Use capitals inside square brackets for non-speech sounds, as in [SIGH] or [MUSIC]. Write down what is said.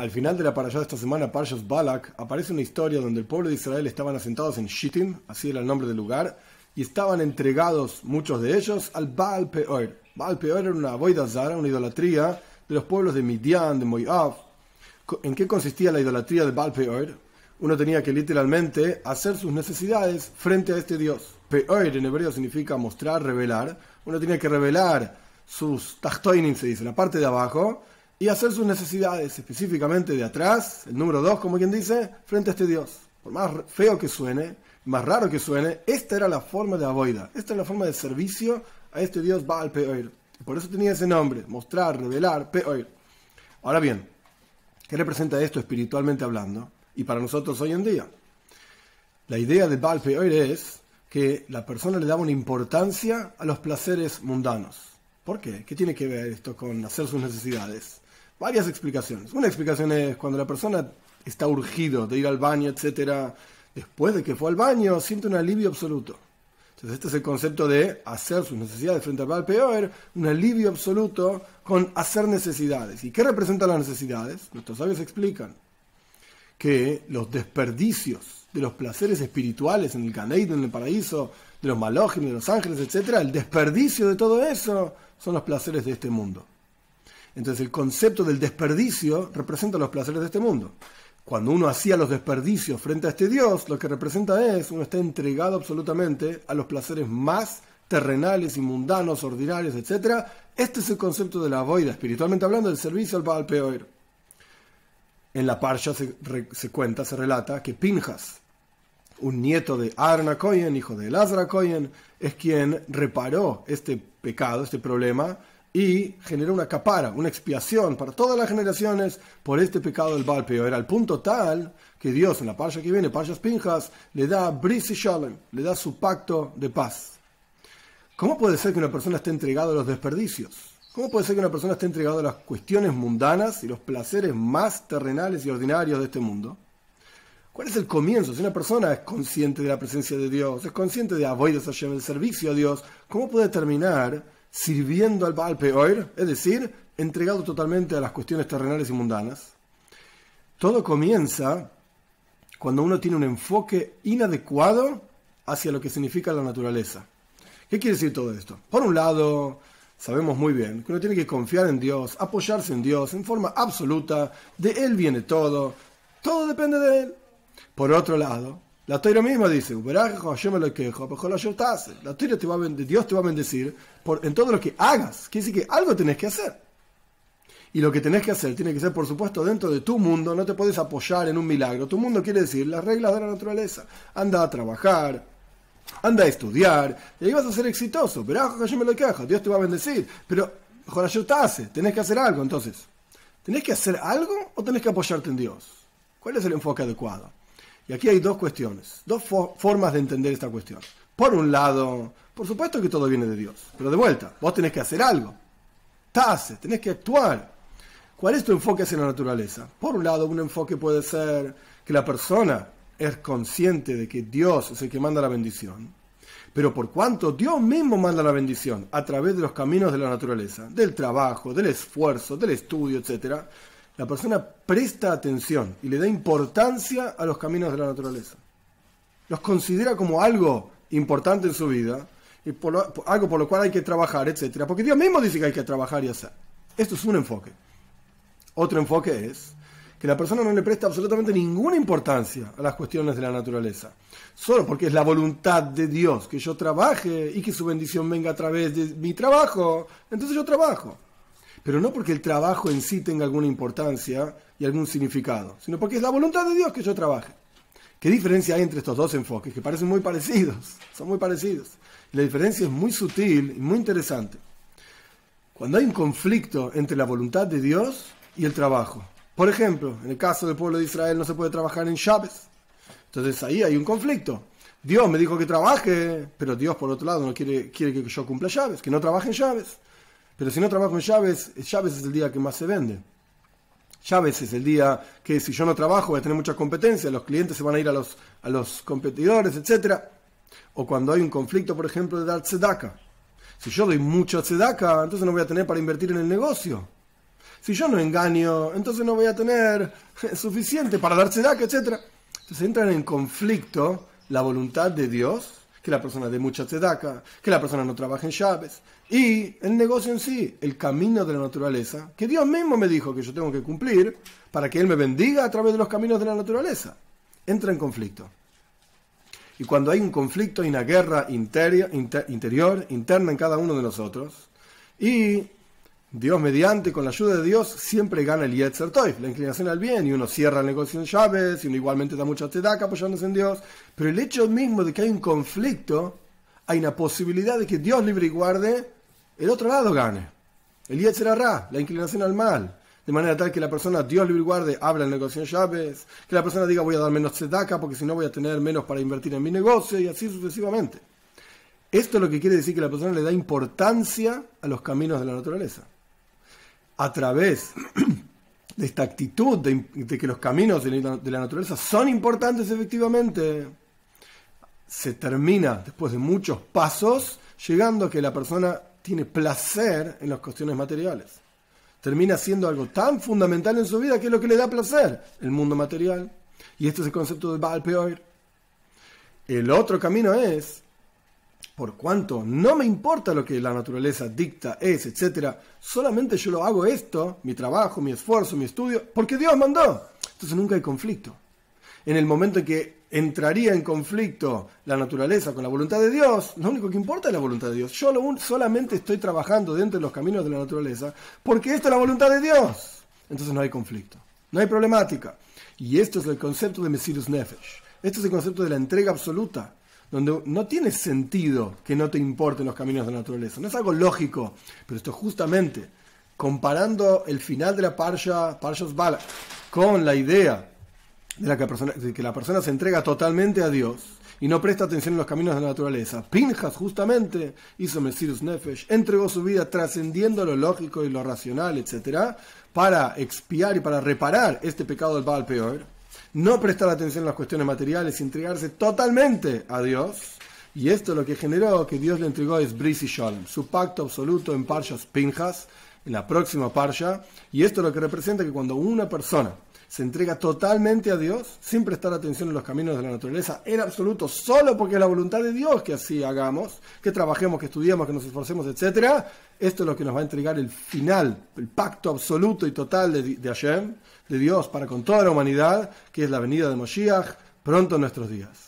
Al final de la parashá de esta semana, Parshas Balak, aparece una historia donde el pueblo de Israel estaban asentados en Shittim, así era el nombre del lugar, y estaban entregados, muchos de ellos, al Baal Peor. Baal Peor era una boida zara, una idolatría de los pueblos de Midian, de Moab. ¿En qué consistía la idolatría de Baal Peor? Uno tenía que literalmente hacer sus necesidades frente a este dios. Peor en hebreo significa mostrar, revelar. Uno tenía que revelar sus tachtoinim, se dice, la parte de abajo, y hacer sus necesidades, específicamente de atrás, el número dos, como quien dice, frente a este Dios. Por más feo que suene, más raro que suene, esta era la forma de aboida, esta era la forma de servicio a este Dios Baal Peoir. Por eso tenía ese nombre, mostrar, revelar, Peoir. Ahora bien, ¿qué representa esto espiritualmente hablando y para nosotros hoy en día? La idea de Baal Peoir es que la persona le daba una importancia a los placeres mundanos. ¿Por qué? ¿Qué tiene que ver esto con hacer sus necesidades? varias explicaciones. Una explicación es cuando la persona está urgido de ir al baño, etcétera, después de que fue al baño, siente un alivio absoluto. Entonces, este es el concepto de hacer sus necesidades frente al peor, un alivio absoluto con hacer necesidades. ¿Y qué representan las necesidades? Nuestros sabios explican que los desperdicios de los placeres espirituales en el Caneid, en el paraíso, de los Malógenes, de los ángeles, etcétera, el desperdicio de todo eso son los placeres de este mundo. Entonces el concepto del desperdicio representa los placeres de este mundo. Cuando uno hacía los desperdicios frente a este Dios, lo que representa es uno está entregado absolutamente a los placeres más terrenales y mundanos, ordinarios, etc. Este es el concepto de la boida, espiritualmente hablando, del servicio al Baal Peor. En la parcha se, cuenta, se relata que Pinjas, un nieto de Arna Cohen, hijo de Lazra Cohen, es quien reparó este pecado, este problema, y generó una capara, una expiación para todas las generaciones por este pecado del valpeo Era el punto tal que Dios en la parcha que viene, parchas Pinjas, le da Bris y Shalom, le da su pacto de paz. ¿Cómo puede ser que una persona esté entregada a los desperdicios? ¿Cómo puede ser que una persona esté entregada a las cuestiones mundanas y los placeres más terrenales y ordinarios de este mundo? ¿Cuál es el comienzo? Si una persona es consciente de la presencia de Dios, es consciente de Avoides ah, Hashem, el servicio a Dios, ¿cómo puede terminar sirviendo al Baal es decir, entregado totalmente a las cuestiones terrenales y mundanas. Todo comienza cuando uno tiene un enfoque inadecuado hacia lo que significa la naturaleza. ¿Qué quiere decir todo esto? Por un lado, sabemos muy bien que uno tiene que confiar en Dios, apoyarse en Dios en forma absoluta, de Él viene todo, todo depende de Él. Por otro lado, la Torah misma dice, yo me lo quejo, la Torah te va a bendecir, Dios te va a bendecir por, en todo lo que hagas. Quiere decir que algo tenés que hacer. Y lo que tenés que hacer tiene que ser, por supuesto, dentro de tu mundo, no te puedes apoyar en un milagro. Tu mundo quiere decir las reglas de la naturaleza. Anda a trabajar, anda a estudiar, y ahí vas a ser exitoso. Pero yo me lo quejo, Dios te va a bendecir. Pero te hace tenés que hacer algo entonces. ¿Tenés que hacer algo o tenés que apoyarte en Dios? ¿Cuál es el enfoque adecuado? Y aquí hay dos cuestiones, dos formas de entender esta cuestión. Por un lado, por supuesto que todo viene de Dios, pero de vuelta, vos tenés que hacer algo. Tase, tenés que actuar. ¿Cuál es tu enfoque hacia la naturaleza? Por un lado, un enfoque puede ser que la persona es consciente de que Dios es el que manda la bendición, pero por cuanto Dios mismo manda la bendición a través de los caminos de la naturaleza, del trabajo, del esfuerzo, del estudio, etc., la persona presta atención y le da importancia a los caminos de la naturaleza. Los considera como algo importante en su vida y por algo por lo cual hay que trabajar, etc. Porque Dios mismo dice que hay que trabajar y hacer. Esto es un enfoque. Otro enfoque es que la persona no le presta absolutamente ninguna importancia a las cuestiones de la naturaleza, solo porque es la voluntad de Dios que yo trabaje y que su bendición venga a través de mi trabajo, entonces yo trabajo pero no porque el trabajo en sí tenga alguna importancia y algún significado, sino porque es la voluntad de Dios que yo trabaje. ¿Qué diferencia hay entre estos dos enfoques? Que parecen muy parecidos, [LAUGHS] son muy parecidos. La diferencia es muy sutil y muy interesante. Cuando hay un conflicto entre la voluntad de Dios y el trabajo. Por ejemplo, en el caso del pueblo de Israel no se puede trabajar en llaves. Entonces ahí hay un conflicto. Dios me dijo que trabaje, pero Dios por otro lado no quiere, quiere que yo cumpla llaves, que no trabaje en llaves. Pero si no trabajo en llaves, llaves es el día que más se vende. Llaves es el día que si yo no trabajo voy a tener mucha competencia, los clientes se van a ir a los, a los competidores, etc. O cuando hay un conflicto, por ejemplo, de dar sedaca. Si yo doy mucha sedaca, entonces no voy a tener para invertir en el negocio. Si yo no engaño, entonces no voy a tener [LAUGHS] suficiente para dar tzedaka, etc. Entonces entran en conflicto la voluntad de Dios que la persona dé mucha sedaca que la persona no trabaje en llaves. Y el negocio en sí, el camino de la naturaleza, que Dios mismo me dijo que yo tengo que cumplir para que Él me bendiga a través de los caminos de la naturaleza, entra en conflicto. Y cuando hay un conflicto, y una guerra interior interna en cada uno de nosotros, y Dios mediante, con la ayuda de Dios, siempre gana el Yetzer Toif, la inclinación al bien, y uno cierra el negocio en llaves, y uno igualmente da mucha tzedaka apoyándose en Dios. Pero el hecho mismo de que hay un conflicto, hay una posibilidad de que Dios libre y guarde, el otro lado gane. El Yetzer Arra, la inclinación al mal. De manera tal que la persona, Dios libre y guarde, habla el negocio en llaves, que la persona diga voy a dar menos tzedaka porque si no voy a tener menos para invertir en mi negocio, y así sucesivamente. Esto es lo que quiere decir que la persona le da importancia a los caminos de la naturaleza a través de esta actitud de, que los caminos de la, naturaleza son importantes efectivamente, se termina después de muchos pasos llegando a que la persona tiene placer en las cuestiones materiales. Termina siendo algo tan fundamental en su vida que es lo que le da placer, el mundo material. Y este es el concepto de Baal Peor. El otro camino es por cuanto no me importa lo que la naturaleza dicta, es, etc. Solamente yo lo hago esto, mi trabajo, mi esfuerzo, mi estudio, porque Dios mandó. Entonces nunca hay conflicto. En el momento en que entraría en conflicto la naturaleza con la voluntad de Dios, lo único que importa es la voluntad de Dios. Yo solamente estoy trabajando dentro de los caminos de la naturaleza porque esto es la voluntad de Dios. Entonces no hay conflicto, no hay problemática. Y esto es el concepto de Mesirus Nefesh. Esto es el concepto de la entrega absoluta donde no tiene sentido que no te importen los caminos de la naturaleza. No es algo lógico, pero esto justamente comparando el final de la Parsha, Parshas Bala, con la idea de, la que, la persona, que la persona se entrega totalmente a Dios y no presta atención en los caminos de la naturaleza. Pinjas justamente hizo Mesirus Nefesh, entregó su vida trascendiendo lo lógico y lo racional, etc., para expiar y para reparar este pecado del Baal Peor no prestar atención a las cuestiones materiales, entregarse totalmente a Dios. Y esto lo que generó que Dios le entregó es Bris y su pacto absoluto en Parshas Pinjas, en la próxima Parsha. Y esto lo que representa que cuando una persona se entrega totalmente a Dios, sin prestar atención en los caminos de la naturaleza, en absoluto, solo porque es la voluntad de Dios que así hagamos, que trabajemos, que estudiemos, que nos esforcemos, etc. Esto es lo que nos va a entregar el final, el pacto absoluto y total de, de Hashem, de Dios para con toda la humanidad, que es la venida de Moshiach pronto en nuestros días.